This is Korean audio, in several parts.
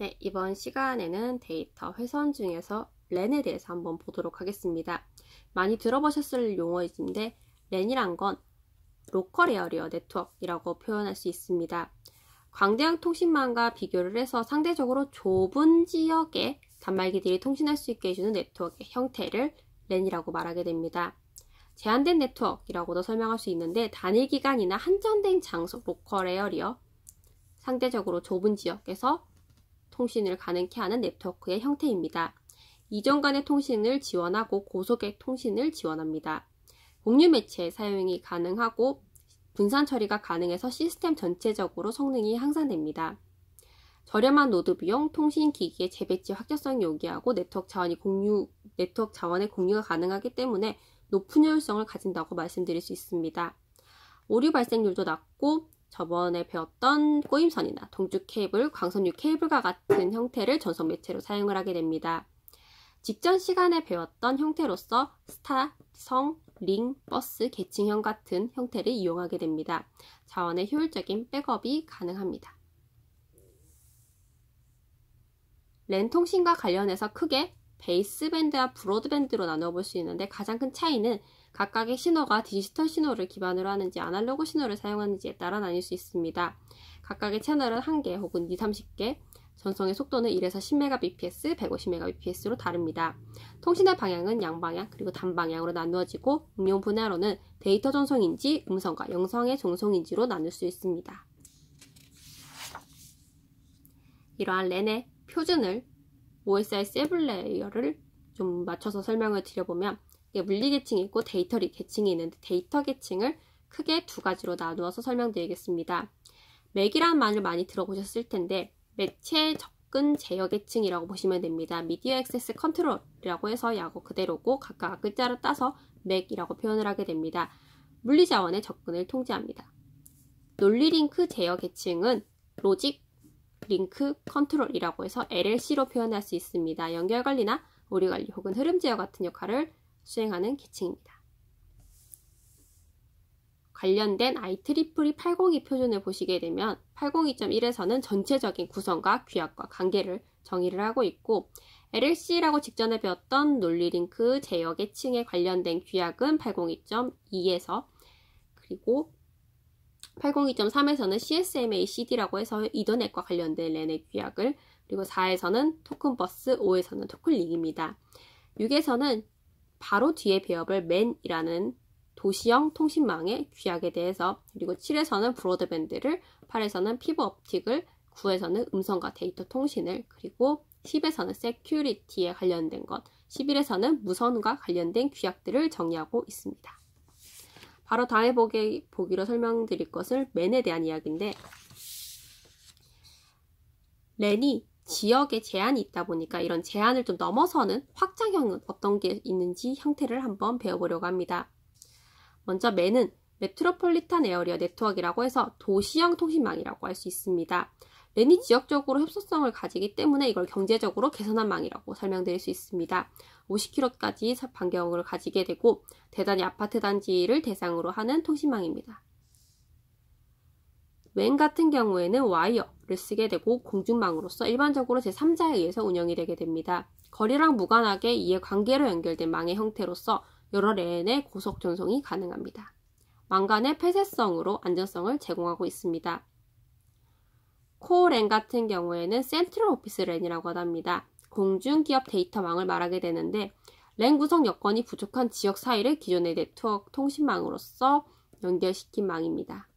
네, 이번 시간에는 데이터 회선 중에서 렌에 대해서 한번 보도록 하겠습니다. 많이 들어보셨을 용어인데 렌이란 건 로컬 에어리어 네트워크라고 표현할 수 있습니다. 광대형 통신망과 비교를 해서 상대적으로 좁은 지역에 단말기들이 통신할 수 있게 해주는 네트워크의 형태를 렌이라고 말하게 됩니다. 제한된 네트워크라고도 설명할 수 있는데 단일 기간이나 한정된 장소, 로컬 에어리어, 상대적으로 좁은 지역에서 통신을 가능케 하는 네트워크의 형태입니다. 이전 간의 통신을 지원하고 고속의 통신을 지원합니다. 공유 매체 사용이 가능하고 분산 처리가 가능해서 시스템 전체적으로 성능이 향상됩니다. 저렴한 노드 비용, 통신 기기의 재배치 확대성이 요기하고 네트워크 자원이 공유, 네트워크 자원의 공유가 가능하기 때문에 높은 효율성을 가진다고 말씀드릴 수 있습니다. 오류 발생률도 낮고 저번에 배웠던 꼬임선이나 동주 케이블, 광선유 케이블과 같은 형태를 전송 매체로 사용을 하게 됩니다. 직전 시간에 배웠던 형태로서 스타, 성, 링, 버스, 계층형 같은 형태를 이용하게 됩니다. 자원의 효율적인 백업이 가능합니다. 랜 통신과 관련해서 크게 베이스밴드와 브로드밴드로 나눠볼 수 있는데 가장 큰 차이는 각각의 신호가 디지털 신호를 기반으로 하는지 아날로그 신호를 사용하는지에 따라 나뉠 수 있습니다. 각각의 채널은 1개 혹은 2, 30개, 전송의 속도는 1에서 10Mbps, 150Mbps로 다릅니다. 통신의 방향은 양방향 그리고 단방향으로 나누어지고 응용 분야로는 데이터 전송인지 음성과 영상의 전송인지로 나눌 수 있습니다. 이러한 렌의 표준을 OSI 세블레이어를 좀 맞춰서 설명을 드려보면 물리 계층이 있고 데이터 리 계층이 있는데 데이터 계층을 크게 두 가지로 나누어서 설명드리겠습니다. 맥이라는 말을 많이 들어보셨을 텐데 매체 접근 제어 계층이라고 보시면 됩니다. 미디어 액세스 컨트롤이라고 해서 약어 그대로고 각각 글자를 따서 맥이라고 표현을 하게 됩니다. 물리 자원의 접근을 통제합니다. 논리링크 제어 계층은 로직 링크 컨트롤이라고 해서 LLC로 표현할 수 있습니다. 연결 관리나 오류 관리 혹은 흐름 제어 같은 역할을 수행하는 계층입니다 관련된 IEEE 802 표준을 보시게 되면 802.1에서는 전체적인 구성과 규약과 관계를 정의를 하고 있고 LLC라고 직전에 배웠던 논리 링크 제어 계층에 관련된 규약은 802.2에서 그리고 802.3에서는 CSMA CD라고 해서 이더넷과 관련된 렌의 규약을 그리고 4에서는 토큰버스, 5에서는 토큰링입니다. 6에서는 바로 뒤에 배열을 맨이라는 도시형 통신망의 규약에 대해서 그리고 7에서는 브로드밴드를 8에서는 피부 업틱을 9에서는 음성과 데이터 통신을 그리고 10에서는 세큐리티에 관련된 것 11에서는 무선과 관련된 규약들을 정리하고 있습니다. 바로 다해 보기, 보기로 설명드릴 것을 맨에 대한 이야기인데 랜이 지역에 제한이 있다 보니까 이런 제한을 좀 넘어서는 확장형은 어떤 게 있는지 형태를 한번 배워보려고 합니다. 먼저 맨은 메트로폴리탄 에어리어 네트워크라고 해서 도시형 통신망이라고 할 수 있습니다. 랜이 지역적으로 협소성을 가지기 때문에 이걸 경제적으로 개선한 망이라고 설명될수 있습니다. 50km까지 반경을 가지게 되고 대단히 아파트 단지를 대상으로 하는 통신망입니다. 웬 같은 경우에는 와이어를 쓰게 되고 공중망으로서 일반적으로 제3자에 의해서 운영이 되게 됩니다. 거리랑 무관하게 이에 관계로 연결된 망의 형태로서 여러 레의 고속 전송이 가능합니다. 망간의 폐쇄성으로 안전성을 제공하고 있습니다. 코렌 같은 경우에는 센트럴 오피스 렌이라고 하답니다. 공중기업 데이터망을 말하게 되는데 렌 구성 여건이 부족한 지역 사이를 기존의 네트워크 통신망으로서 연결시킨 망입니다.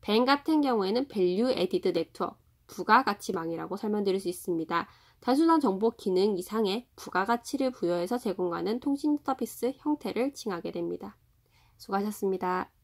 벤 같은 경우에는 밸류 에디드 네트워크, 부가가치망이라고 설명드릴 수 있습니다. 단순한 정보 기능 이상의 부가가치를 부여해서 제공하는 통신 서비스 형태를 칭하게 됩니다. 수고하셨습니다.